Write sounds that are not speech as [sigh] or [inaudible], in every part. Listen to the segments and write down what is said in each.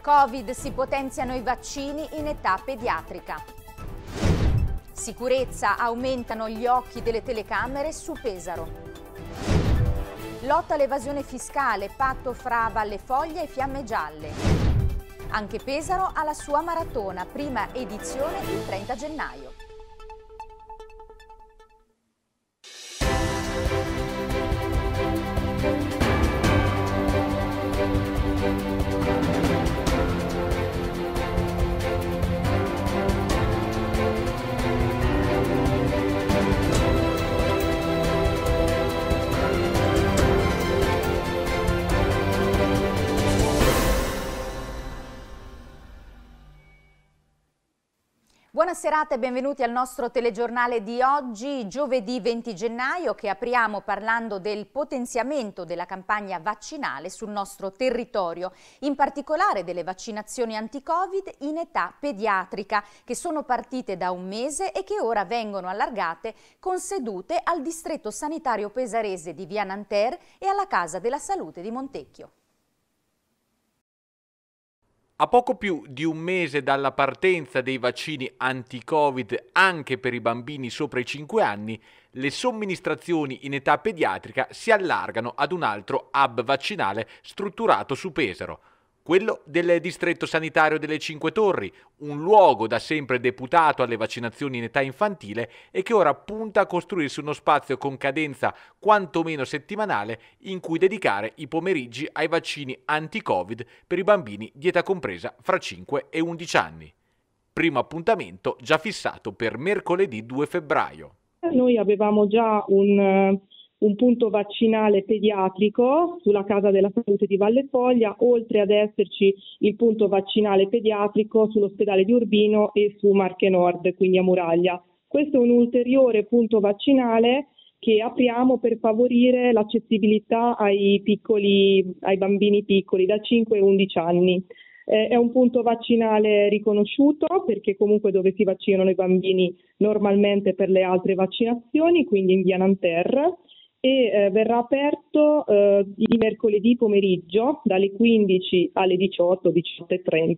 Covid si potenziano i vaccini in età pediatrica. Sicurezza aumentano gli occhi delle telecamere su Pesaro. Lotta all'evasione fiscale, patto fra Valle Foglia e Fiamme Gialle. Anche Pesaro ha la sua maratona, prima edizione il 30 gennaio. Buona serata e benvenuti al nostro telegiornale di oggi, giovedì 20 gennaio, che apriamo parlando del potenziamento della campagna vaccinale sul nostro territorio, in particolare delle vaccinazioni anti-Covid in età pediatrica, che sono partite da un mese e che ora vengono allargate con sedute al distretto sanitario pesarese di Via Nanterre e alla Casa della Salute di Montecchio. A poco più di un mese dalla partenza dei vaccini anti-Covid anche per i bambini sopra i 5 anni, le somministrazioni in età pediatrica si allargano ad un altro hub vaccinale strutturato su Pesaro quello del distretto sanitario delle Cinque Torri, un luogo da sempre deputato alle vaccinazioni in età infantile e che ora punta a costruirsi uno spazio con cadenza quantomeno settimanale in cui dedicare i pomeriggi ai vaccini anti-Covid per i bambini di età compresa fra 5 e 11 anni. Primo appuntamento già fissato per mercoledì 2 febbraio. Noi avevamo già un eh, un punto vaccinale pediatrico sulla Casa della Salute di Valle Foglia, oltre ad esserci il punto vaccinale pediatrico sull'ospedale di Urbino e su Marche Nord, quindi a Muraglia. Questo è un ulteriore punto vaccinale che apriamo per favorire l'accessibilità ai, piccoli, ai bambini piccoli da 5 e 11 anni. Eh, è un punto vaccinale riconosciuto perché comunque dove si vaccinano i bambini normalmente per le altre vaccinazioni, quindi in via Nanterre e eh, verrà aperto eh, di mercoledì pomeriggio dalle 15 alle 18, 18.30.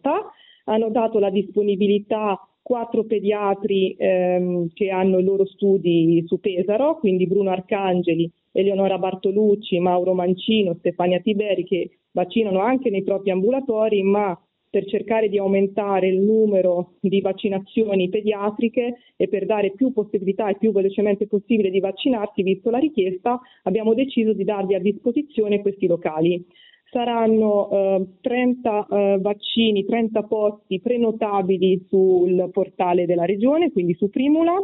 Hanno dato la disponibilità quattro pediatri ehm, che hanno i loro studi su Pesaro, quindi Bruno Arcangeli, Eleonora Bartolucci, Mauro Mancino, Stefania Tiberi, che vaccinano anche nei propri ambulatori, ma per cercare di aumentare il numero di vaccinazioni pediatriche e per dare più possibilità e più velocemente possibile di vaccinarsi, visto la richiesta, abbiamo deciso di darvi a disposizione questi locali saranno eh, 30 eh, vaccini, 30 posti prenotabili sul portale della regione, quindi su Primula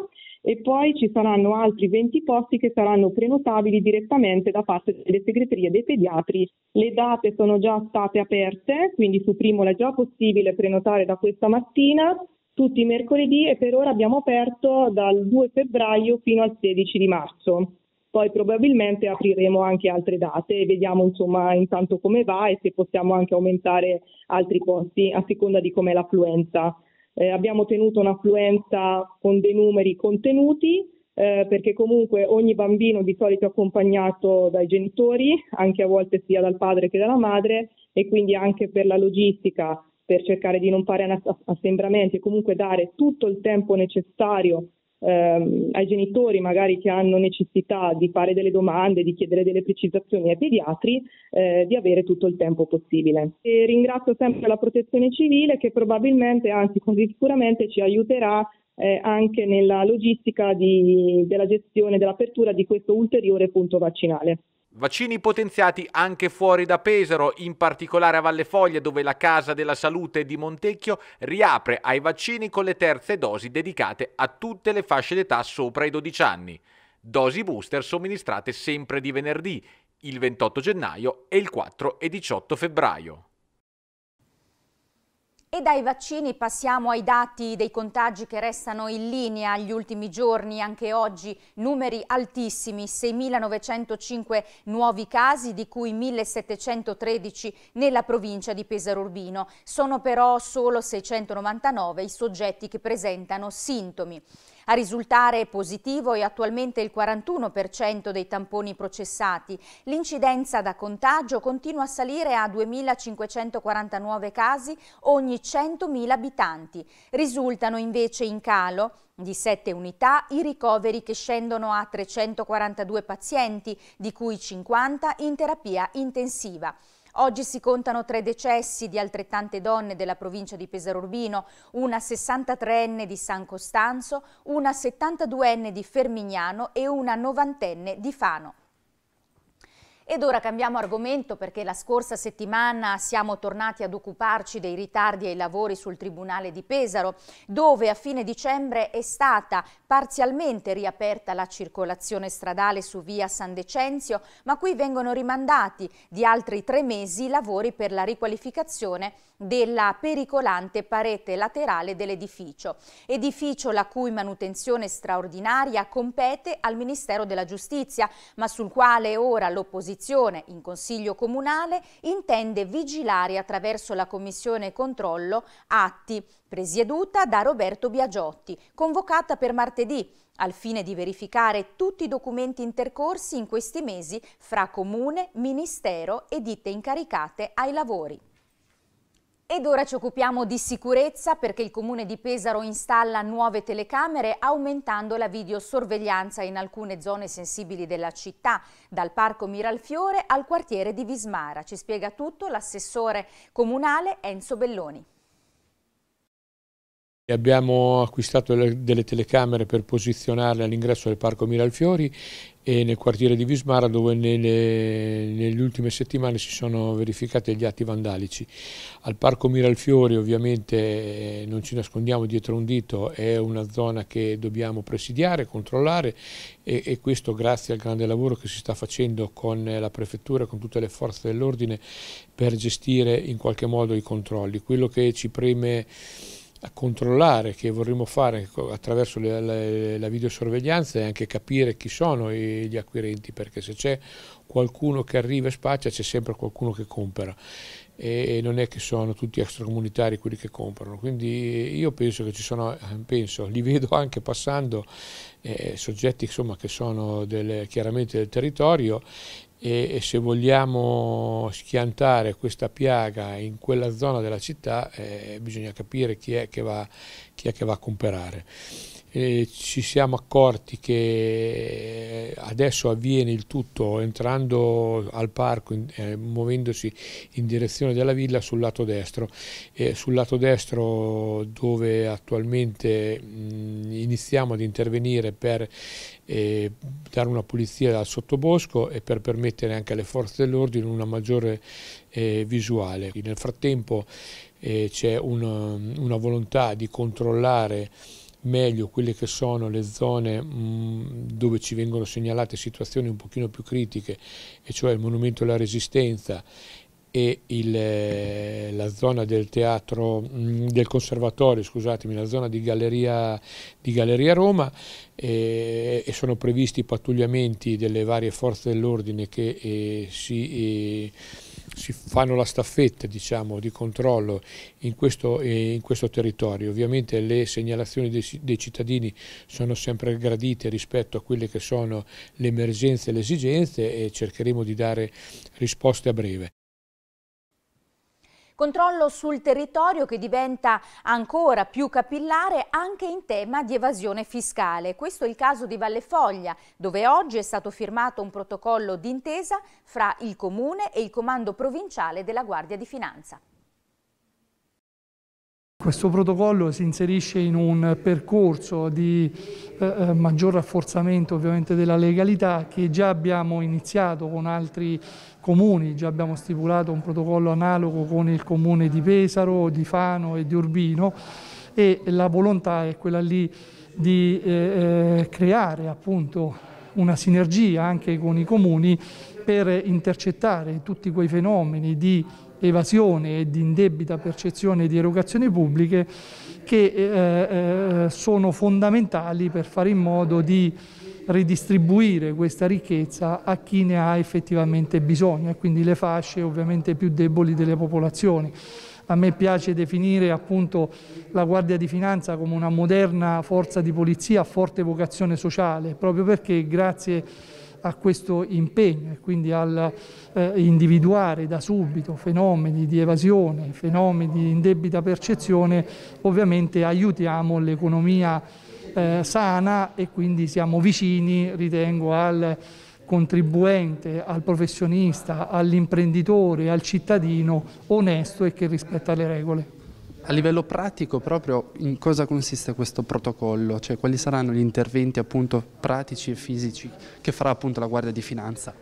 e poi ci saranno altri 20 posti che saranno prenotabili direttamente da parte delle segreterie dei pediatri. Le date sono già state aperte, quindi su Primola è già possibile prenotare da questa mattina tutti i mercoledì e per ora abbiamo aperto dal 2 febbraio fino al 16 di marzo. Poi probabilmente apriremo anche altre date e vediamo insomma intanto come va e se possiamo anche aumentare altri posti a seconda di com'è l'affluenza eh, abbiamo tenuto un'affluenza con dei numeri contenuti. Eh, perché comunque ogni bambino di solito è accompagnato dai genitori, anche a volte sia dal padre che dalla madre, e quindi anche per la logistica, per cercare di non fare assembramenti e comunque dare tutto il tempo necessario ehm, ai genitori magari che hanno necessità di fare delle domande, di chiedere delle precisazioni ai pediatri, eh, di avere tutto il tempo possibile. E ringrazio sempre la protezione civile che probabilmente, anzi così sicuramente, ci aiuterà eh, anche nella logistica di, della gestione dell'apertura di questo ulteriore punto vaccinale. Vaccini potenziati anche fuori da Pesaro, in particolare a Valle Foglia dove la Casa della Salute di Montecchio riapre ai vaccini con le terze dosi dedicate a tutte le fasce d'età sopra i 12 anni. Dosi booster somministrate sempre di venerdì, il 28 gennaio e il 4 e 18 febbraio. E dai vaccini passiamo ai dati dei contagi che restano in linea gli ultimi giorni, anche oggi numeri altissimi, 6.905 nuovi casi, di cui 1.713 nella provincia di Pesaro Urbino. Sono però solo 699 i soggetti che presentano sintomi. A risultare positivo è attualmente il 41% dei tamponi processati. L'incidenza da contagio continua a salire a 2.549 casi ogni 100.000 abitanti. Risultano invece in calo di 7 unità i ricoveri che scendono a 342 pazienti, di cui 50 in terapia intensiva. Oggi si contano tre decessi di altrettante donne della provincia di Pesaro Urbino, una 63enne di San Costanzo, una 72enne di Fermignano e una 90enne di Fano. Ed ora cambiamo argomento perché la scorsa settimana siamo tornati ad occuparci dei ritardi ai lavori sul Tribunale di Pesaro, dove a fine dicembre è stata parzialmente riaperta la circolazione stradale su via San Decenzio, ma qui vengono rimandati di altri tre mesi i lavori per la riqualificazione della pericolante parete laterale dell'edificio, edificio la cui manutenzione straordinaria compete al Ministero della Giustizia, ma sul quale ora l'opposizione in Consiglio Comunale intende vigilare attraverso la Commissione Controllo Atti, presieduta da Roberto Biagiotti, convocata per martedì al fine di verificare tutti i documenti intercorsi in questi mesi fra Comune, Ministero e ditte incaricate ai lavori. Ed ora ci occupiamo di sicurezza perché il comune di Pesaro installa nuove telecamere aumentando la videosorveglianza in alcune zone sensibili della città, dal parco Miralfiore al quartiere di Vismara. Ci spiega tutto l'assessore comunale Enzo Belloni e abbiamo acquistato delle telecamere per posizionarle all'ingresso del Parco Miralfiori e nel quartiere di Vismara dove nelle, nelle, ultime settimane si sono verificati gli atti vandalici. Al Parco Miralfiori ovviamente eh, non ci nascondiamo dietro un dito, è una zona che dobbiamo presidiare, controllare e, e questo grazie al grande lavoro che si sta facendo con la Prefettura, con tutte le forze dell'ordine per gestire in qualche modo i controlli. Quello che ci preme a controllare, che vorremmo fare attraverso le, le, la videosorveglianza e anche capire chi sono gli acquirenti, perché se c'è qualcuno che arriva e spaccia c'è sempre qualcuno che compra e, non è che sono tutti extracomunitari quelli che comprano, quindi io penso che ci sono, eh, penso, li vedo anche passando eh, soggetti insomma, che sono delle, chiaramente del territorio e, se vogliamo schiantare questa piaga in quella zona della città eh, bisogna capire chi è che va, chi è che va a comprare. E ci siamo accorti che adesso avviene il tutto entrando al parco, in, eh, muovendosi in direzione della villa sul lato destro, eh, sul lato destro dove attualmente mh, iniziamo ad intervenire per eh, dare una pulizia al sottobosco e per permettere anche alle forze dell'ordine una maggiore eh, visuale. Nel frattempo c'è un, um, una volontà di controllare meglio quelle che sono le zone mh, mm, dove ci vengono segnalate situazioni un pochino più critiche, e cioè il Monumento alla Resistenza e il, eh, la zona del teatro, mm, del conservatorio, scusatemi, la zona di Galleria, di Galleria Roma eh, e sono previsti pattugliamenti delle varie forze dell'ordine che eh, si... Eh, si fanno la staffetta diciamo, di controllo in questo, eh, in questo, territorio. Ovviamente le segnalazioni dei, dei, cittadini sono sempre gradite rispetto a quelle che sono le emergenze e le esigenze e cercheremo di dare risposte a breve. Controllo sul territorio che diventa ancora più capillare anche in tema di evasione fiscale. Questo è il caso di Valle Foglia, dove oggi è stato firmato un protocollo d'intesa fra il Comune e il Comando Provinciale della Guardia di Finanza. Questo protocollo si inserisce in un percorso di eh, eh, maggior rafforzamento ovviamente della legalità che già abbiamo iniziato con altri comuni, già abbiamo stipulato un protocollo analogo con il comune di Pesaro, di Fano e di Urbino e la volontà è quella lì di eh, eh creare appunto una sinergia anche con i comuni per intercettare tutti quei fenomeni di evasione e di indebita percezione di erogazioni pubbliche che eh, eh, sono fondamentali per fare in modo di ridistribuire questa ricchezza a chi ne ha effettivamente bisogno e quindi le fasce ovviamente più deboli delle popolazioni. A me piace definire appunto la Guardia di Finanza come una moderna forza di polizia a forte vocazione sociale, proprio perché grazie a a questo impegno e quindi al eh, individuare da subito fenomeni di evasione, fenomeni di indebita percezione, ovviamente aiutiamo l'economia eh, sana e quindi siamo vicini, ritengo, al contribuente, al professionista, all'imprenditore, al cittadino onesto e che rispetta le regole. A livello pratico proprio in cosa consiste questo protocollo? Cioè quali saranno gli interventi appunto pratici e fisici che farà appunto la Guardia di Finanza?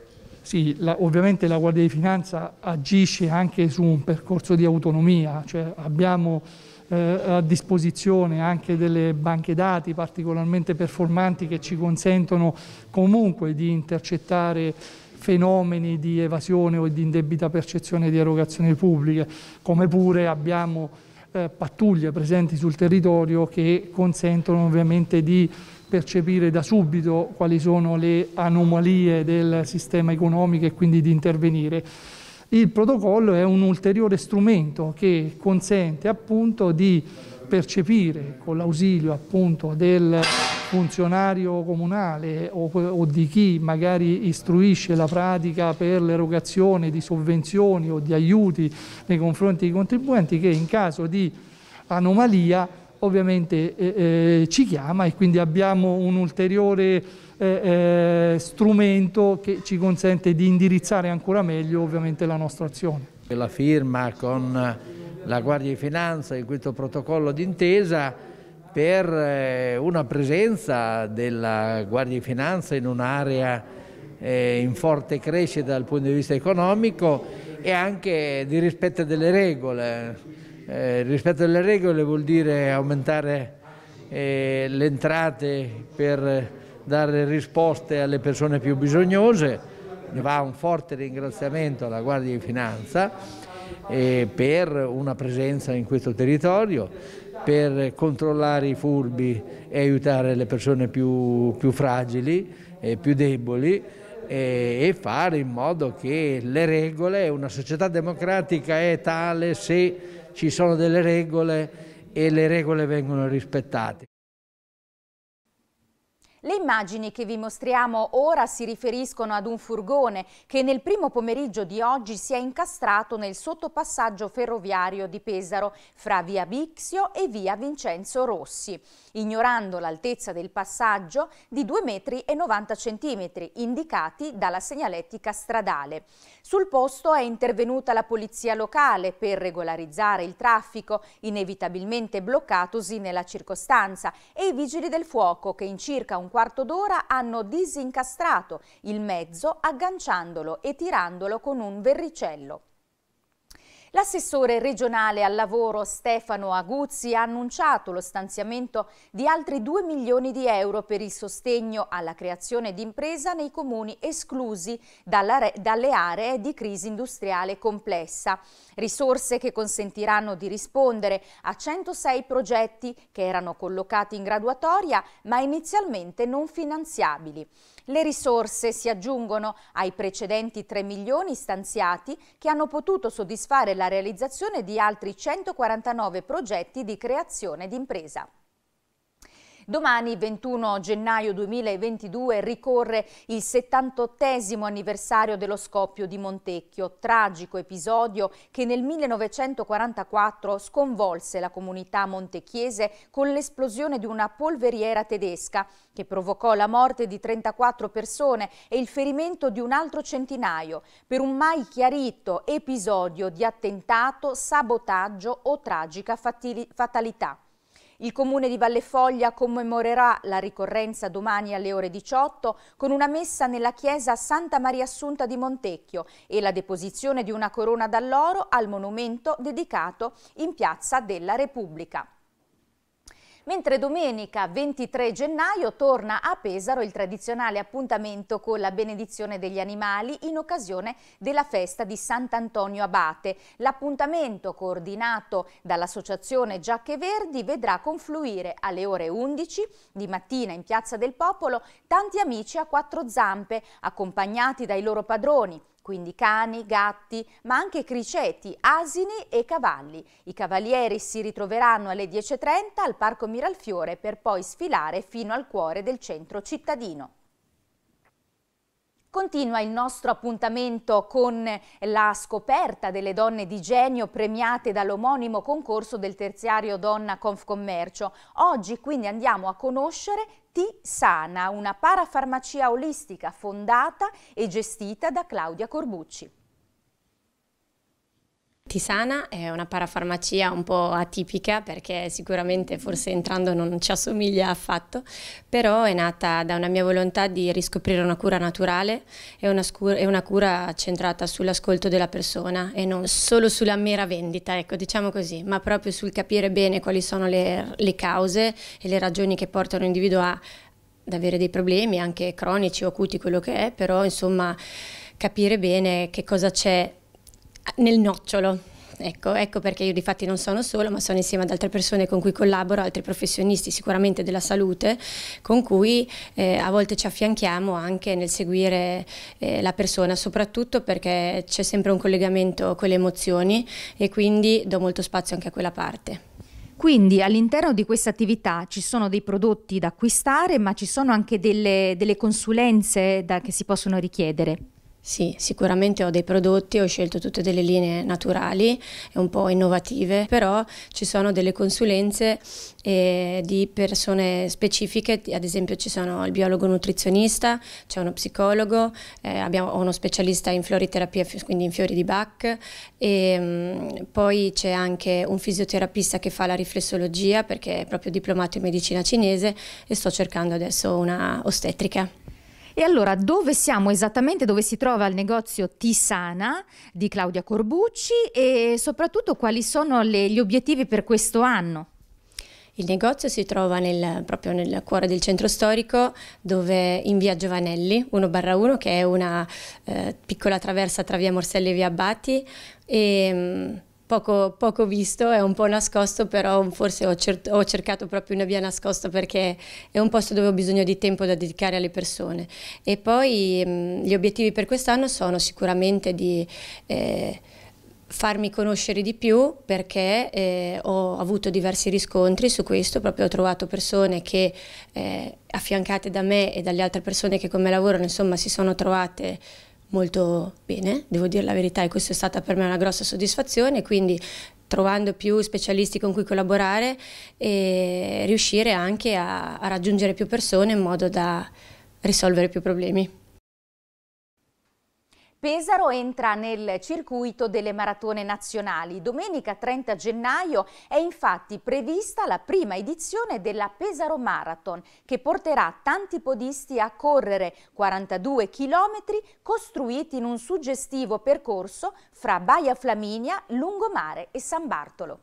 Sì, la, ovviamente la Guardia di Finanza agisce anche su un percorso di autonomia, cioè abbiamo eh, a disposizione anche delle banche dati particolarmente performanti che ci consentono comunque di intercettare fenomeni di evasione o di indebita percezione di erogazioni pubbliche, come pure abbiamo eh, pattuglie presenti sul territorio che consentono ovviamente di percepire da subito quali sono le anomalie del sistema economico e quindi di intervenire. Il protocollo è un ulteriore strumento che consente appunto di percepire con l'ausilio appunto del funzionario comunale o, o, di chi magari istruisce la pratica per l'erogazione di sovvenzioni o di aiuti nei confronti dei contribuenti che in caso di anomalia ovviamente eh, eh, ci chiama e quindi abbiamo un ulteriore eh, eh strumento che ci consente di indirizzare ancora meglio ovviamente la nostra azione. La firma con la Guardia di Finanza in questo protocollo d'intesa per eh, una presenza della Guardia di Finanza in un'area eh, in forte crescita dal punto di vista economico e anche di rispetto delle regole. Eh, il rispetto delle regole vuol dire aumentare le entrate per dare risposte alle persone più bisognose, ne va un forte ringraziamento alla Guardia di Finanza eh, per una presenza in questo territorio, per controllare i furbi e aiutare le persone più, più fragili e più deboli e, fare in modo che le regole, una società democratica è tale se ci sono delle regole e le regole vengono rispettate. Le immagini che vi mostriamo ora si riferiscono ad un furgone che nel primo pomeriggio di oggi si è incastrato nel sottopassaggio ferroviario di Pesaro fra via Bixio e via Vincenzo Rossi, ignorando l'altezza del passaggio di 2,90 m indicati dalla segnalettica stradale. Sul posto è intervenuta la polizia locale per regolarizzare il traffico inevitabilmente bloccatosi nella circostanza e i vigili del fuoco che in circa un quarto d'ora hanno disincastrato il mezzo agganciandolo e tirandolo con un verricello. L'assessore regionale al lavoro Stefano Aguzzi ha annunciato lo stanziamento di altri 2 milioni di euro per il sostegno alla creazione di impresa nei comuni esclusi dalla, dalle aree di crisi industriale complessa. Risorse che consentiranno di rispondere a 106 progetti che erano collocati in graduatoria ma inizialmente non finanziabili. Le risorse si aggiungono ai precedenti 3 milioni stanziati che hanno potuto soddisfare la realizzazione di altri 149 progetti di creazione d'impresa. Domani, 21 gennaio 2022, ricorre il 78 anniversario dello scoppio di Montecchio, tragico episodio che nel 1944 sconvolse la comunità montechiese con l'esplosione di una polveriera tedesca che provocò la morte di 34 persone e il ferimento di un altro centinaio per un mai chiarito episodio di attentato, sabotaggio o tragica fatalità. Il comune di Vallefoglia commemorerà la ricorrenza domani alle ore 18 con una messa nella chiesa Santa Maria Assunta di Montecchio e la deposizione di una corona d'alloro al monumento dedicato in Piazza della Repubblica mentre domenica 23 gennaio torna a Pesaro il tradizionale appuntamento con la benedizione degli animali in occasione della festa di Sant'Antonio Abate. L'appuntamento coordinato dall'associazione Giacche Verdi vedrà confluire alle ore 11 di mattina in Piazza del Popolo tanti amici a quattro zampe accompagnati dai loro padroni quindi cani, gatti, ma anche criceti, asini e cavalli. I cavalieri si ritroveranno alle 10.30 al Parco Miralfiore per poi sfilare fino al cuore del centro cittadino. Continua il nostro appuntamento con la scoperta delle donne di genio premiate dall'omonimo concorso del terziario Donna Confcommercio. Oggi quindi andiamo a conoscere T-Sana, una parafarmacia olistica fondata e gestita da Claudia Corbucci. Tisana è una parafarmacia un po' atipica perché sicuramente forse entrando non ci assomiglia affatto, però è nata da una mia volontà di riscoprire una cura naturale e una, e una cura centrata sull'ascolto della persona e non solo sulla mera vendita, ecco diciamo così, ma proprio sul capire bene quali sono le, le cause e le ragioni che portano l'individuo a ad avere dei problemi anche cronici o acuti, quello che è, però insomma capire bene che cosa c'è nel nocciolo. Ecco, ecco, perché io di fatti non sono solo, ma sono insieme ad altre persone con cui collaboro, altri professionisti sicuramente della salute, con cui eh, a volte ci affianchiamo anche nel seguire eh, la persona, soprattutto perché c'è sempre un collegamento con le emozioni e quindi do molto spazio anche a quella parte. Quindi all'interno di questa attività ci sono dei prodotti da acquistare, ma ci sono anche delle, delle consulenze da, che si possono richiedere. Sì, sicuramente ho dei prodotti, ho scelto tutte delle linee naturali e un po' innovative, però ci sono delle consulenze eh, di persone specifiche, ad esempio ci sono il biologo nutrizionista, c'è uno psicologo, eh, abbiamo uno specialista in floriterapia, quindi in fiori di Bach, e, mh, mm, poi c'è anche un fisioterapista che fa la riflessologia perché è proprio diplomato in medicina cinese e sto cercando adesso una ostetrica. E allora dove siamo esattamente? Dove si trova il negozio Tisana di Claudia Corbucci e soprattutto quali sono le, gli obiettivi per questo anno? Il negozio si trova nel, proprio nel cuore del centro storico, dove in via Giovanelli 1-1, che è una eh, piccola traversa tra via Morselli e via Abbati. E, mm, poco, poco, visto, è un po' nascosto, però forse ho, cer ho, cercato proprio una via nascosta perché è un posto dove ho bisogno di tempo da dedicare alle persone. E poi mh, mm, gli obiettivi per quest'anno sono sicuramente di... Eh, farmi conoscere di più perché eh, ho avuto diversi riscontri su questo, proprio ho trovato persone che eh, affiancate da me e dalle altre persone che con me lavorano insomma si sono trovate molto bene, devo dire la verità, e questa è stata per me una grossa soddisfazione, quindi trovando più specialisti con cui collaborare e riuscire anche a, a raggiungere più persone in modo da risolvere più problemi. Pesaro entra nel circuito delle maratone nazionali. Domenica 30 gennaio è infatti prevista la prima edizione della Pesaro Marathon che porterà tanti podisti a correre 42 chilometri costruiti in un suggestivo percorso fra Baia Flaminia, Lungomare e San Bartolo.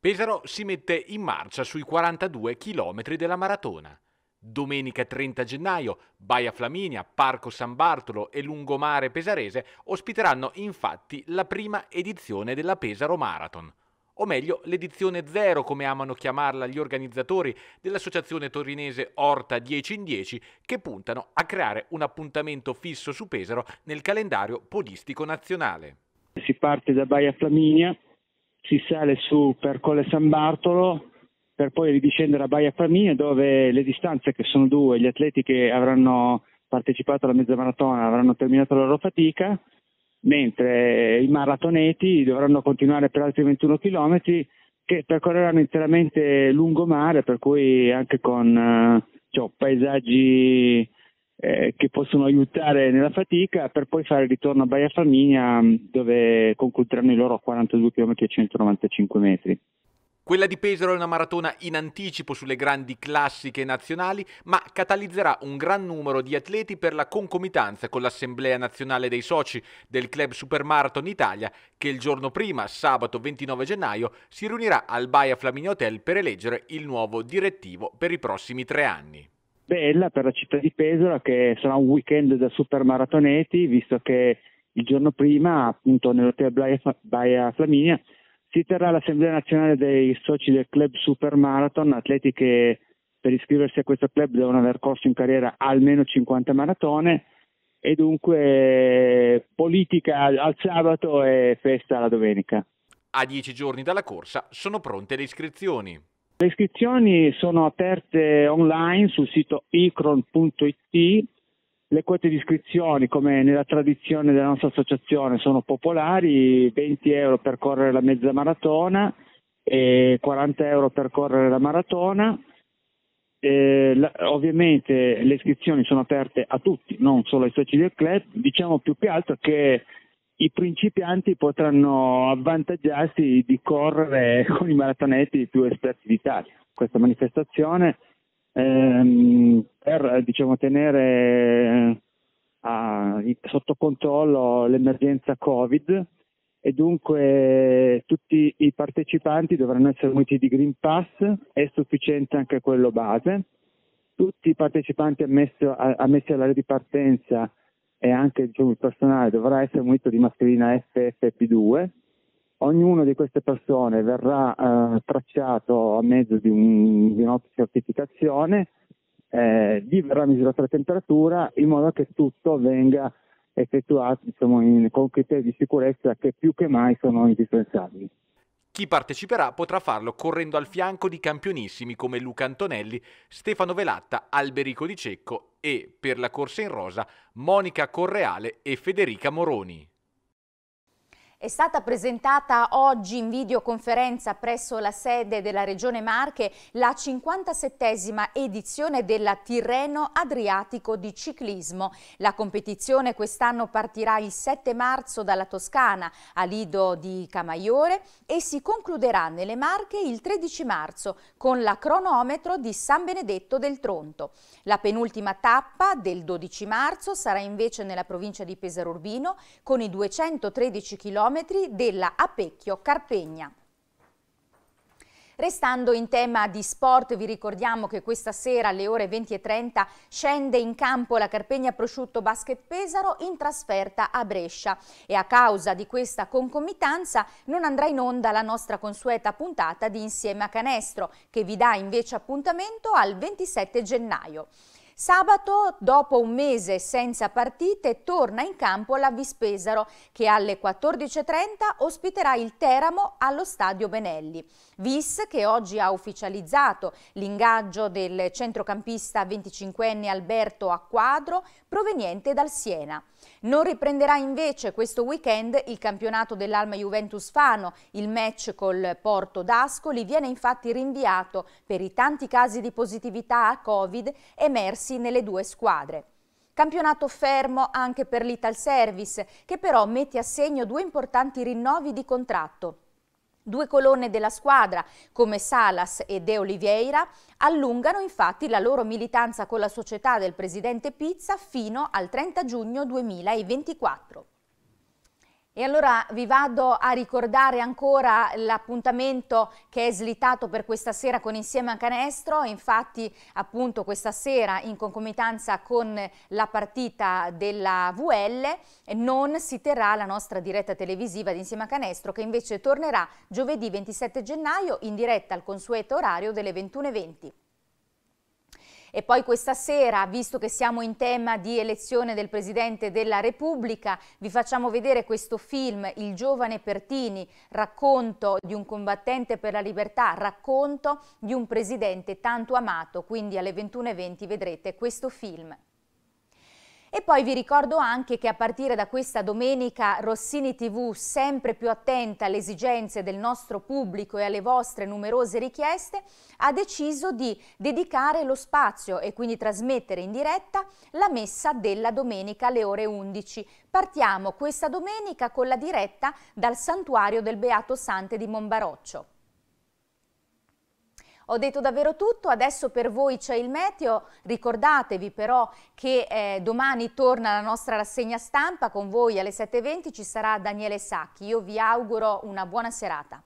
Pesaro si mette in marcia sui 42 chilometri della maratona. Domenica 30 gennaio, Baia Flaminia, Parco San Bartolo e Lungomare Pesarese ospiteranno infatti la prima edizione della Pesaro Marathon. O meglio, l'edizione zero, come amano chiamarla gli organizzatori dell'associazione torinese Orta 10 in 10, che puntano a creare un appuntamento fisso su Pesaro nel calendario podistico nazionale. Si parte da Baia Flaminia, si sale su Percole San Bartolo, per poi ridiscendere a Baia Famiglia dove le distanze che sono due, gli atleti che avranno partecipato alla mezza maratona avranno terminato la loro fatica, mentre i maratoneti dovranno continuare per altri 21 km che percorreranno interamente lungomare, per cui anche con eh, cioè, paesaggi eh, che possono aiutare nella fatica, per poi fare il ritorno a Baia Famiglia dove concluderanno i loro 42 km e 195 metri. Quella di Pesaro è una maratona in anticipo sulle grandi classiche nazionali, ma catalizzerà un gran numero di atleti per la concomitanza con l'Assemblea Nazionale dei Soci del Club Supermarathon Italia, che il giorno prima, sabato 29 gennaio, si riunirà al Baia Flaminio Hotel per eleggere il nuovo direttivo per i prossimi tre anni bella per la città di Pesaro che sarà un weekend da super maratoneti visto che il giorno prima appunto nell'hotel Baia Flaminia si terrà l'Assemblea nazionale dei soci del club Super Marathon, atleti che per iscriversi a questo club devono aver corso in carriera almeno 50 maratone e dunque politica al sabato e festa la domenica. A dieci giorni dalla corsa sono pronte le iscrizioni. Le iscrizioni sono aperte online sul sito icron.it le quote di iscrizione, come nella tradizione della nostra associazione, sono popolari, 20 euro per correre la mezza maratona e 40 euro per correre la maratona. Eh, la, ovviamente le iscrizioni sono aperte a tutti, non solo ai soci del club, diciamo più che altro che i principianti potranno avvantaggiarsi di correre [laughs] con i maratonetti più esperti d'Italia. Questa manifestazione ehm, per eh, diciamo, tenere eh, a, sotto controllo l'emergenza Covid e dunque tutti i partecipanti dovranno essere muniti di Green Pass, è sufficiente anche quello base. Tutti i partecipanti ammessi, ammessi alla ripartenza e anche diciamo, il personale dovrà essere munito di mascherina FFP2 Ognuna di queste persone verrà eh, tracciato a mezzo di, un, di un'autocertificazione, eh, gli verrà misurata la temperatura in modo che tutto venga effettuato diciamo, in, con criteri di sicurezza che più che mai sono indispensabili. Chi parteciperà potrà farlo correndo al fianco di campionissimi come Luca Antonelli, Stefano Velatta, Alberico Di Cecco e, per la corsa in rosa, Monica Correale e Federica Moroni. È stata presentata oggi in videoconferenza presso la sede della Regione Marche la 57esima edizione della Tirreno Adriatico di ciclismo. La competizione quest'anno partirà il 7 marzo dalla Toscana a Lido di Camaiore e si concluderà nelle Marche il 13 marzo con la cronometro di San Benedetto del Tronto. La penultima tappa del 12 marzo sarà invece nella provincia di Pesaro Urbino con i 213 km km della Apecchio Carpegna. Restando in tema di sport, vi ricordiamo che questa sera alle ore 20.30 scende in campo la Carpegna Prosciutto Basket Pesaro in trasferta a Brescia e a causa di questa concomitanza non andrà in onda la nostra consueta puntata di Insieme a Canestro che vi dà invece appuntamento al 27 gennaio. Sabato, dopo un mese senza partite, torna in campo la Vispesaro che alle 14.30 ospiterà il Teramo allo Stadio Benelli. Vis che oggi ha ufficializzato l'ingaggio del centrocampista 25enne Alberto Acquadro proveniente dal Siena. Non riprenderà invece questo weekend il campionato dell'Alma Juventus Fano, il match col Porto d'Ascoli viene infatti rinviato per i tanti casi di positività a Covid emersi nelle due squadre. Campionato fermo anche per l'Ital Service, che però mette a segno due importanti rinnovi di contratto. Due colonne della squadra, come Salas e De Oliveira, allungano infatti la loro militanza con la società del presidente Pizza fino al 30 giugno 2024. E allora vi vado a ricordare ancora l'appuntamento che è slittato per questa sera con Insieme a Canestro, infatti appunto questa sera in concomitanza con la partita della VL non si terrà la nostra diretta televisiva di Insieme a Canestro che invece tornerà giovedì 27 gennaio in diretta al consueto orario delle 21.20. E poi questa sera, visto che siamo in tema di elezione del Presidente della Repubblica, vi facciamo vedere questo film Il giovane Pertini, racconto di un combattente per la libertà, racconto di un Presidente tanto amato. Quindi alle 21.20 vedrete questo film. E poi vi ricordo anche che a partire da questa domenica Rossini TV, sempre più attenta alle esigenze del nostro pubblico e alle vostre numerose richieste, ha deciso di dedicare lo spazio e quindi trasmettere in diretta la messa della domenica alle ore 11. Partiamo questa domenica con la diretta dal santuario del Beato Sante di Monbaroccio. Ho detto davvero tutto, adesso per voi c'è il meteo, ricordatevi però che eh, domani torna la nostra rassegna stampa, con voi alle 7.20 ci sarà Daniele Sacchi. Io vi auguro una buona serata.